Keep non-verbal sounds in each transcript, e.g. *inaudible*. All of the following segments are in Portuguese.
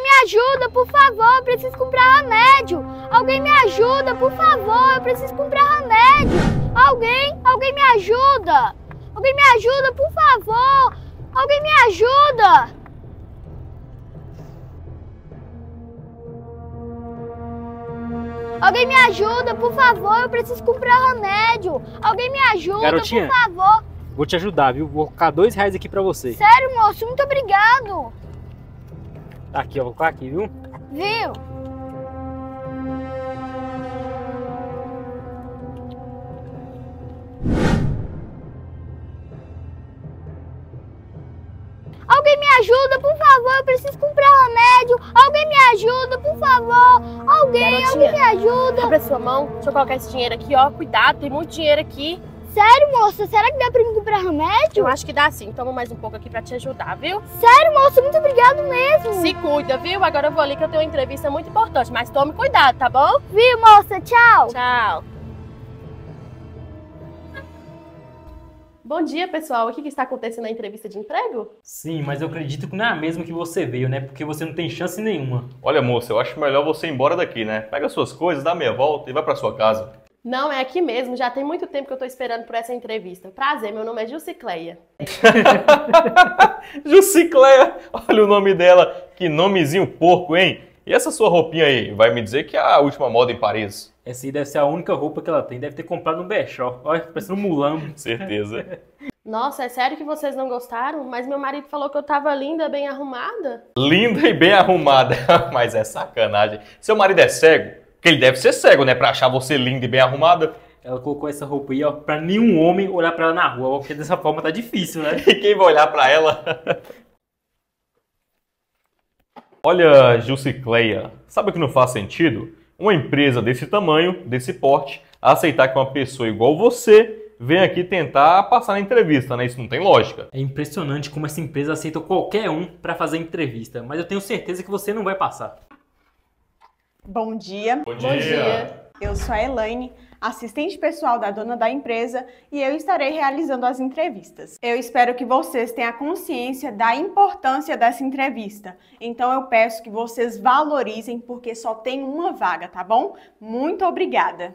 Alguém me ajuda, por favor, eu preciso comprar remédio. Alguém me ajuda, por favor, eu preciso comprar remédio. Alguém, alguém me ajuda. Alguém me ajuda, por favor. Alguém me ajuda. Alguém me ajuda, por favor, eu preciso comprar remédio. Alguém me ajuda, Garotinha, por favor. Vou te ajudar, viu? Vou colocar dois reais aqui pra você. Sério, moço, muito obrigado. Aqui, ó, vou colocar aqui, viu? Viu? Alguém me ajuda, por favor, eu preciso comprar remédio. Alguém me ajuda, por favor. Alguém, Garotinha, alguém me ajuda. Abra sua mão, deixa eu colocar esse dinheiro aqui, ó. Cuidado, tem muito dinheiro aqui. Sério, moça? Será que dá pra me comprar remédio? Eu acho que dá sim. Toma mais um pouco aqui pra te ajudar, viu? Sério, moça? Muito obrigado mesmo. Se cuida, viu? Agora eu vou ali que eu tenho uma entrevista muito importante, mas tome cuidado, tá bom? Viu, moça? Tchau. Tchau. Bom dia, pessoal. O que está acontecendo na entrevista de emprego? Sim, mas eu acredito que não é a mesma que você veio, né? Porque você não tem chance nenhuma. Olha, moça, eu acho melhor você ir embora daqui, né? Pega suas coisas, dá meia volta e vai para sua casa. Não, é aqui mesmo. Já tem muito tempo que eu estou esperando por essa entrevista. Prazer, meu nome é Jusicleia. *laughs* Jusicleia! Olha o nome dela. Que nomezinho porco, hein? E essa sua roupinha aí? Vai me dizer que é a última moda em Paris? Essa aí deve ser a única roupa que ela tem. Deve ter comprado no Bechó. Olha, parece um mulambo. *laughs* Certeza. Nossa, é sério que vocês não gostaram? Mas meu marido falou que eu tava linda, bem arrumada. Linda e bem arrumada. *laughs* Mas é sacanagem. Seu marido é cego? Porque ele deve ser cego, né? Pra achar você linda e bem arrumada. Ela colocou essa roupa aí, ó, pra nenhum homem olhar pra ela na rua, porque dessa forma tá difícil, né? e *laughs* quem vai olhar pra ela? *laughs* Olha, Jusicleia, sabe o que não faz sentido? Uma empresa desse tamanho, desse porte, aceitar que uma pessoa igual você venha aqui tentar passar na entrevista, né? Isso não tem lógica. É impressionante como essa empresa aceita qualquer um para fazer entrevista, mas eu tenho certeza que você não vai passar. Bom dia. Bom dia. Bom dia. Eu sou a Elaine, assistente pessoal da dona da empresa, e eu estarei realizando as entrevistas. Eu espero que vocês tenham consciência da importância dessa entrevista. Então eu peço que vocês valorizem porque só tem uma vaga, tá bom? Muito obrigada.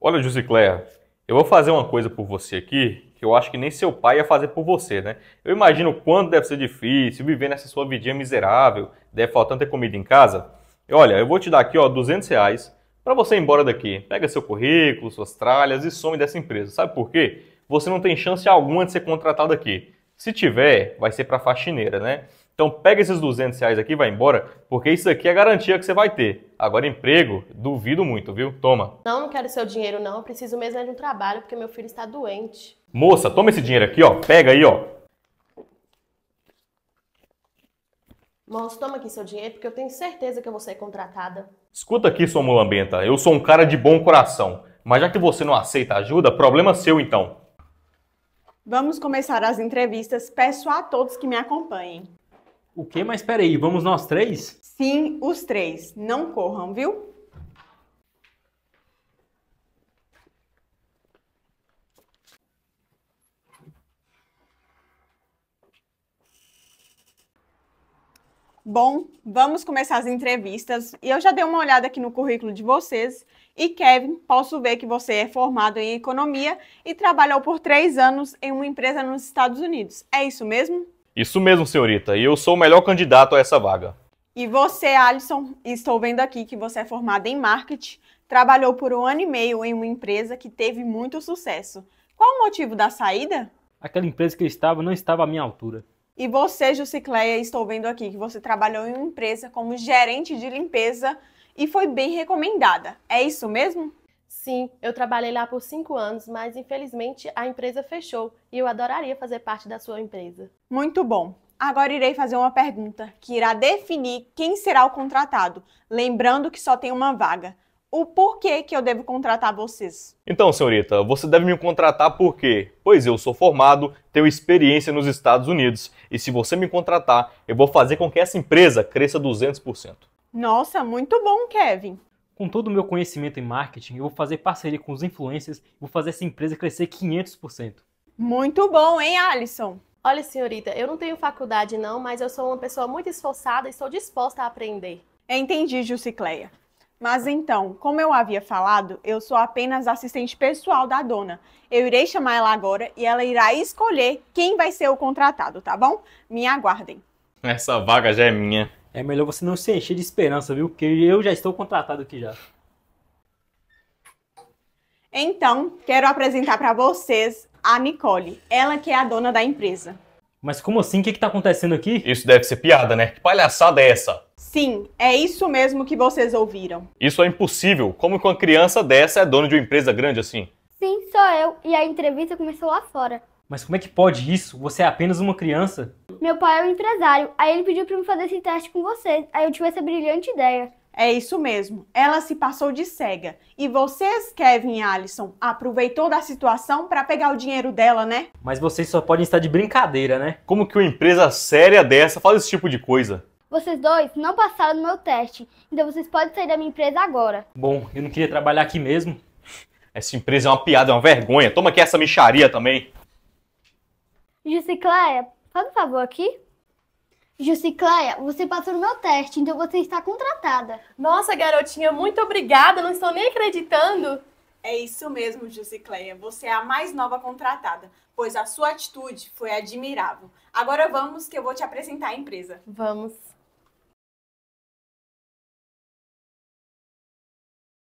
Olha, Jusicléia, eu vou fazer uma coisa por você aqui que eu acho que nem seu pai ia fazer por você, né? Eu imagino o quanto deve ser difícil viver nessa sua vidinha miserável, deve faltar ter comida em casa. Olha, eu vou te dar aqui ó, 200 reais para você ir embora daqui. Pega seu currículo, suas tralhas e some dessa empresa. Sabe por quê? Você não tem chance alguma de ser contratado aqui. Se tiver, vai ser para faxineira, né? Então pega esses 200 reais aqui e vai embora, porque isso aqui é a garantia que você vai ter. Agora emprego, duvido muito, viu? Toma. Não, não quero seu dinheiro não, eu preciso mesmo é de um trabalho, porque meu filho está doente. Moça, toma esse dinheiro aqui, ó. Pega aí, ó. Moço, toma aqui seu dinheiro, porque eu tenho certeza que eu vou ser contratada. Escuta aqui, sua mulambenta, eu sou um cara de bom coração, mas já que você não aceita ajuda, problema seu então. Vamos começar as entrevistas, peço a todos que me acompanhem. O quê? Mas peraí, vamos nós três? Sim, os três. Não corram, viu? Bom, vamos começar as entrevistas. E eu já dei uma olhada aqui no currículo de vocês. E Kevin, posso ver que você é formado em economia e trabalhou por três anos em uma empresa nos Estados Unidos. É isso mesmo? Isso mesmo, senhorita. E eu sou o melhor candidato a essa vaga. E você, Alisson, estou vendo aqui que você é formado em marketing, trabalhou por um ano e meio em uma empresa que teve muito sucesso. Qual o motivo da saída? Aquela empresa que eu estava não estava à minha altura. E você, Jusicleia, estou vendo aqui que você trabalhou em uma empresa como gerente de limpeza e foi bem recomendada. É isso mesmo? Sim, eu trabalhei lá por cinco anos, mas infelizmente a empresa fechou e eu adoraria fazer parte da sua empresa. Muito bom. Agora irei fazer uma pergunta que irá definir quem será o contratado, lembrando que só tem uma vaga o porquê que eu devo contratar vocês. Então, senhorita, você deve me contratar por quê? Pois eu sou formado, tenho experiência nos Estados Unidos e se você me contratar, eu vou fazer com que essa empresa cresça 200%. Nossa, muito bom, Kevin. Com todo o meu conhecimento em marketing, eu vou fazer parceria com os influencers e vou fazer essa empresa crescer 500%. Muito bom, hein, Alisson? Olha, senhorita, eu não tenho faculdade não, mas eu sou uma pessoa muito esforçada e estou disposta a aprender. Entendi, Jusicleia. Mas então, como eu havia falado, eu sou apenas assistente pessoal da dona. Eu irei chamar ela agora e ela irá escolher quem vai ser o contratado, tá bom? Me aguardem. Essa vaga já é minha. É melhor você não se encher de esperança, viu? Porque eu já estou contratado aqui já. Então, quero apresentar para vocês a Nicole, ela que é a dona da empresa. Mas como assim? O que, está acontecendo aqui? Isso deve ser piada, né? Que palhaçada é essa? Sim, é isso mesmo que vocês ouviram. Isso é impossível. Como que uma criança dessa é dona de uma empresa grande assim? Sim, sou eu. E a entrevista começou lá fora. Mas como é que pode isso? Você é apenas uma criança. Meu pai é um empresário. Aí ele pediu para eu fazer esse teste com vocês. Aí eu tive essa brilhante ideia. É isso mesmo. Ela se passou de cega. E vocês, Kevin e Alison, aproveitou da situação para pegar o dinheiro dela, né? Mas vocês só podem estar de brincadeira, né? Como que uma empresa séria dessa faz esse tipo de coisa? Vocês dois não passaram no meu teste, então vocês podem sair da minha empresa agora. Bom, eu não queria trabalhar aqui mesmo. Essa empresa é uma piada, é uma vergonha. Toma aqui essa micharia também. Jusicléia, faz um favor aqui. Jusicléia, você passou no meu teste, então você está contratada. Nossa, garotinha, muito obrigada, não estou nem acreditando. É isso mesmo, Jusicléia, Você é a mais nova contratada, pois a sua atitude foi admirável. Agora vamos que eu vou te apresentar a empresa. Vamos.